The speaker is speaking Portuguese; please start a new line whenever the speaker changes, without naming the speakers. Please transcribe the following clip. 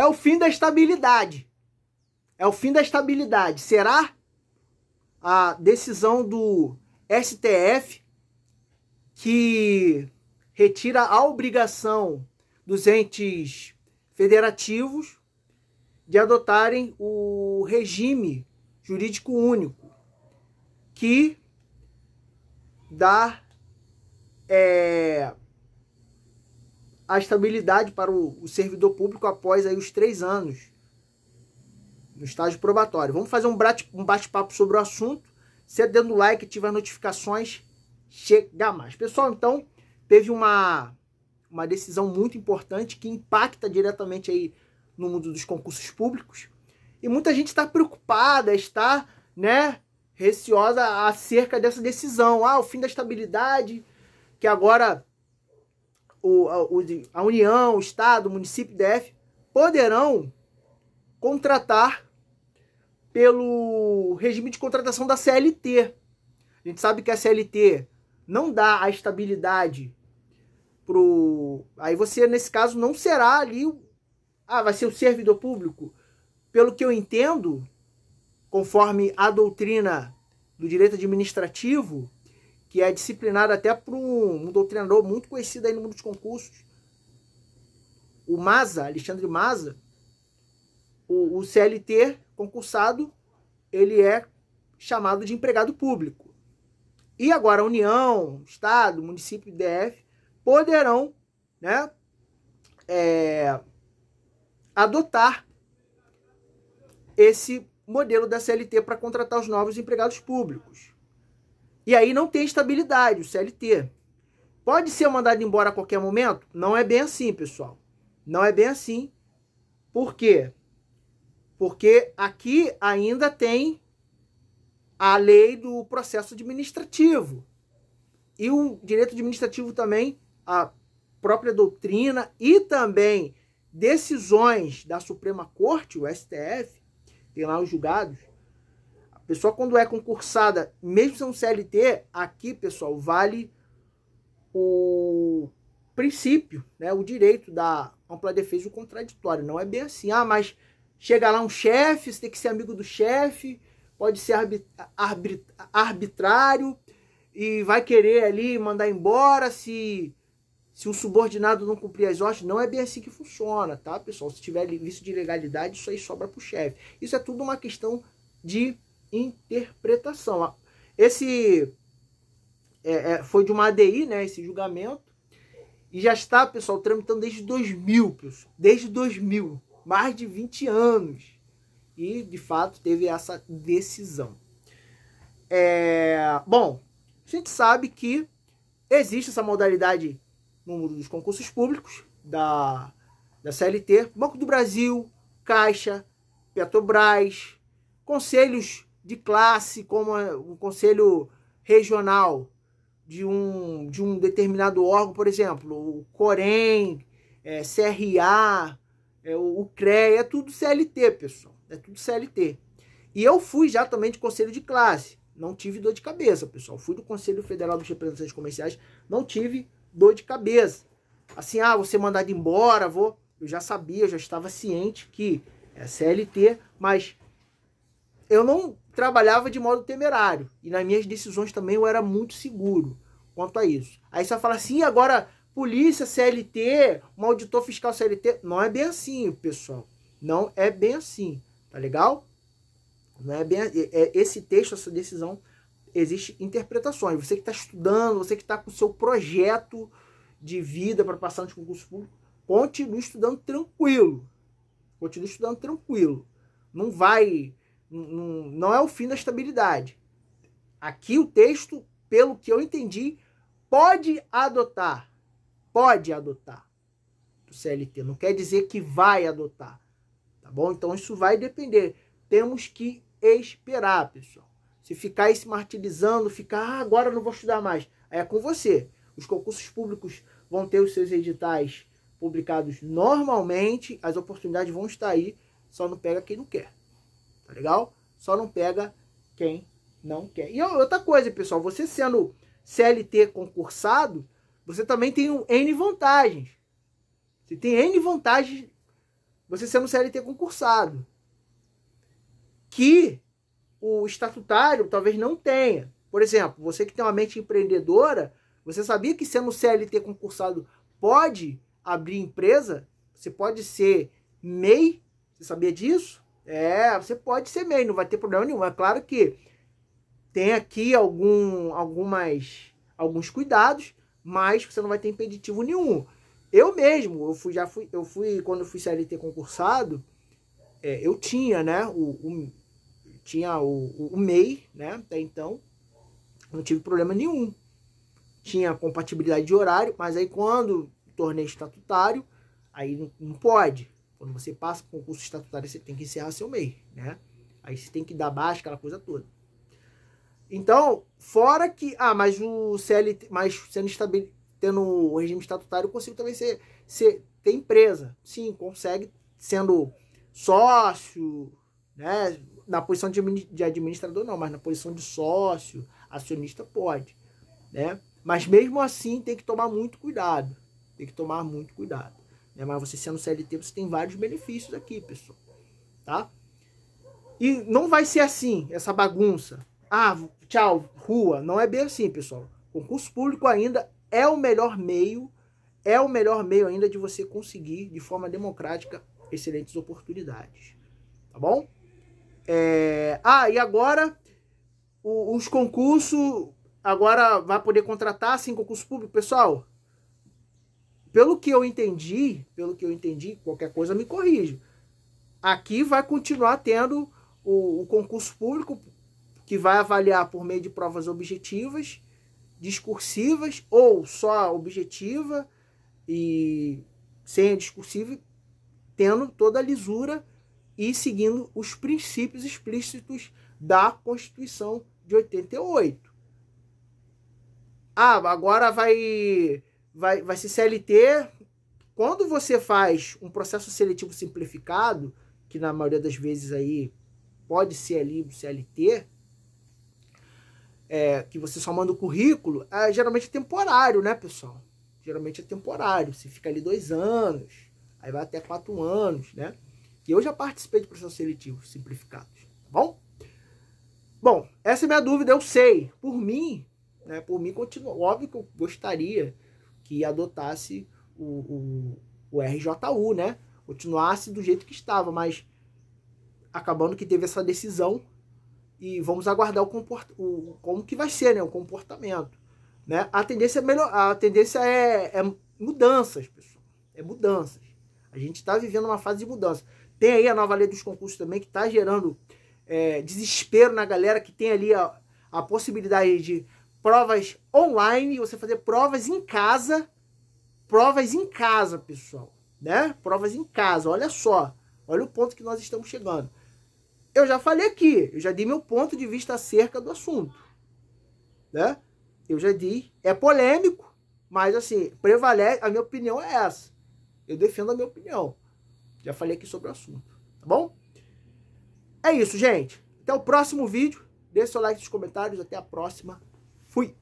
É o fim da estabilidade. É o fim da estabilidade. Será a decisão do STF que retira a obrigação dos entes federativos de adotarem o regime jurídico único que dá é, a estabilidade para o, servidor público após aí os três anos no estágio probatório. Vamos fazer um, um bate-papo sobre o assunto. Se é dando like, ativa as notificações, chega mais. Pessoal, então, teve uma, uma decisão muito importante que impacta diretamente aí no mundo dos concursos públicos. E muita gente está preocupada, está, né, receosa acerca dessa decisão. Ah, o fim da estabilidade, que agora o, a, o, a União, o Estado, o município, DF, poderão contratar pelo regime de contratação da CLT. A gente sabe que a CLT não dá a estabilidade pro. Aí você, nesse caso, não será ali. Ah, vai ser o servidor público. Pelo que eu entendo, conforme a doutrina do direito administrativo, que é disciplinado até por um, um doutrinador muito conhecido aí no mundo dos concursos, o Maza, Alexandre Maza, o, o CLT concursado, ele é chamado de empregado público. E agora a União, Estado, município DF poderão né, é, adotar esse modelo da CLT para contratar os novos empregados públicos. E aí não tem estabilidade, o CLT. Pode ser mandado embora a qualquer momento? Não é bem assim, pessoal. Não é bem assim. Por quê? Porque aqui ainda tem a lei do processo administrativo. E o direito administrativo também, a própria doutrina e também decisões da Suprema Corte, o STF, tem lá os julgados, Pessoal, quando é concursada, mesmo sendo CLT, aqui, pessoal, vale o princípio, né, o direito da ampla defesa do contraditório. Não é bem assim, ah, mas chega lá um chefe, você tem que ser amigo do chefe, pode ser arbit, arbit, arbitrário e vai querer ali mandar embora se se o subordinado não cumprir as ordens, não é bem assim que funciona, tá, pessoal? Se tiver vício de legalidade, isso aí sobra para o chefe. Isso é tudo uma questão de interpretação. Esse é, é, foi de uma ADI, né, esse julgamento, e já está, pessoal, tramitando desde 2000, pessoal, desde 2000, mais de 20 anos. E, de fato, teve essa decisão. É, bom, a gente sabe que existe essa modalidade no mundo dos concursos públicos, da, da CLT, Banco do Brasil, Caixa, Petrobras, conselhos de classe, como o conselho regional de um, de um determinado órgão, por exemplo, o Corém, é, CRA, é, o, cre CREA, é tudo CLT, pessoal. É tudo CLT. E eu fui já também de conselho de classe. Não tive dor de cabeça, pessoal. Fui do Conselho Federal dos Representantes Comerciais, não tive dor de cabeça. Assim, ah, você mandado embora, vou. Eu já sabia, eu já estava ciente que é CLT, mas eu não trabalhava de modo temerário. E nas minhas decisões também eu era muito seguro quanto a isso. Aí você fala assim, agora polícia, CLT, um auditor fiscal CLT. Não é bem assim, pessoal. Não é bem assim. Tá legal? Não é bem. É, é esse texto, essa decisão, existe interpretações. Você que está estudando, você que está com o seu projeto de vida para passar no concurso público, continue estudando tranquilo. Continue estudando tranquilo. Não vai não é o fim da estabilidade. Aqui o texto, pelo que eu entendi, pode adotar. Pode adotar do CLT. Não quer dizer que vai adotar. Tá bom? Então isso vai depender. Temos que esperar, pessoal. Se ficar aí se martirizando, ficar, ah, agora não vou estudar mais. Aí é com você. Os concursos públicos vão ter os seus editais publicados normalmente, as oportunidades vão estar aí, só não pega quem não quer. Tá legal? Só não pega quem não quer. E outra coisa, pessoal, você sendo CLT concursado, você também tem N vantagens. Você tem N vantagens você sendo CLT concursado. Que o estatutário talvez não tenha. Por exemplo, você que tem uma mente empreendedora, você sabia que sendo CLT concursado pode abrir empresa? Você pode ser MEI? Você sabia disso? É, você pode ser meio, não vai ter problema nenhum. É claro que tem aqui algum, algumas, alguns cuidados, mas você não vai ter impeditivo nenhum. Eu mesmo, eu fui, já fui, eu fui, quando fui CLT concursado, é, eu tinha, né, o, o tinha o, o, MEI, né, até então, não tive problema nenhum. Tinha compatibilidade de horário, mas aí quando tornei estatutário, aí não, não pode. Quando você passa o concurso estatutário, você tem que encerrar seu MEI, né? Aí você tem que dar baixa, aquela coisa toda. Então, fora que. Ah, mas o CLT. Mas sendo estabele, tendo o regime estatutário, eu consigo também ser, ser. ter empresa. Sim, consegue sendo sócio, né? Na posição de, de administrador, não, mas na posição de sócio, acionista, pode, né? Mas mesmo assim, tem que tomar muito cuidado. Tem que tomar muito cuidado. Né? Mas você sendo CLT, você tem vários benefícios aqui, pessoal. Tá? E não vai ser assim, essa bagunça. Ah, tchau, rua. Não é bem assim, pessoal. concurso público ainda é o melhor meio, é o melhor meio ainda de você conseguir, de forma democrática, excelentes oportunidades. Tá bom? É... Ah, e agora os concursos agora vai poder contratar sem concurso público, pessoal. Pelo que eu entendi, pelo que eu entendi, qualquer coisa me corrijo. Aqui vai continuar tendo o, o concurso público que vai avaliar por meio de provas objetivas, discursivas ou só objetiva e sem a discursiva, tendo toda a lisura e seguindo os princípios explícitos da Constituição de 88. Ah, agora vai vai, vai ser CLT. Quando você faz um processo seletivo simplificado, que na maioria das vezes aí pode ser ali o CLT, é, que você só manda o currículo, é, geralmente é temporário, né, pessoal? Geralmente é temporário. Você fica ali dois anos, aí vai até quatro anos, né? E eu já participei de processos seletivos simplificados, tá bom? Bom, essa é a minha dúvida, eu sei. Por mim, né, por mim, continua. Óbvio que eu gostaria que adotasse o, o, o RJU, né? Continuasse do jeito que estava, mas acabando que teve essa decisão e vamos aguardar o, comport... o como que vai ser, né? O comportamento, né? A tendência é melhor, a tendência é, é mudanças, pessoal, é mudanças. A gente está vivendo uma fase de mudança. Tem aí a nova lei dos concursos também que está gerando é, desespero na galera que tem ali a, a possibilidade de provas online, você fazer provas em casa, provas em casa, pessoal, né? Provas em casa, olha só, olha o ponto que nós estamos chegando. Eu já falei aqui, eu já dei meu ponto de vista acerca do assunto, né? Eu já dei, é polêmico, mas assim, prevalece, a minha opinião é essa. Eu defendo a minha opinião. Já falei aqui sobre o assunto, tá bom? É isso, gente. Até o próximo vídeo. Deixe seu like nos comentários. Até a próxima. Fui!